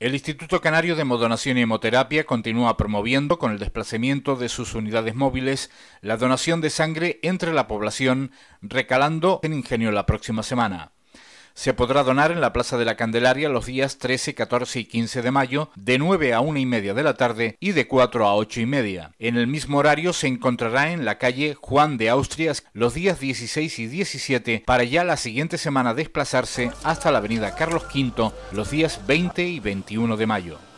El Instituto Canario de Hemodonación y Hemoterapia continúa promoviendo, con el desplazamiento de sus unidades móviles, la donación de sangre entre la población, recalando en Ingenio la próxima semana. Se podrá donar en la Plaza de la Candelaria los días 13, 14 y 15 de mayo, de 9 a 1 y media de la tarde y de 4 a 8 y media. En el mismo horario se encontrará en la calle Juan de Austrias los días 16 y 17 para ya la siguiente semana desplazarse hasta la avenida Carlos V los días 20 y 21 de mayo.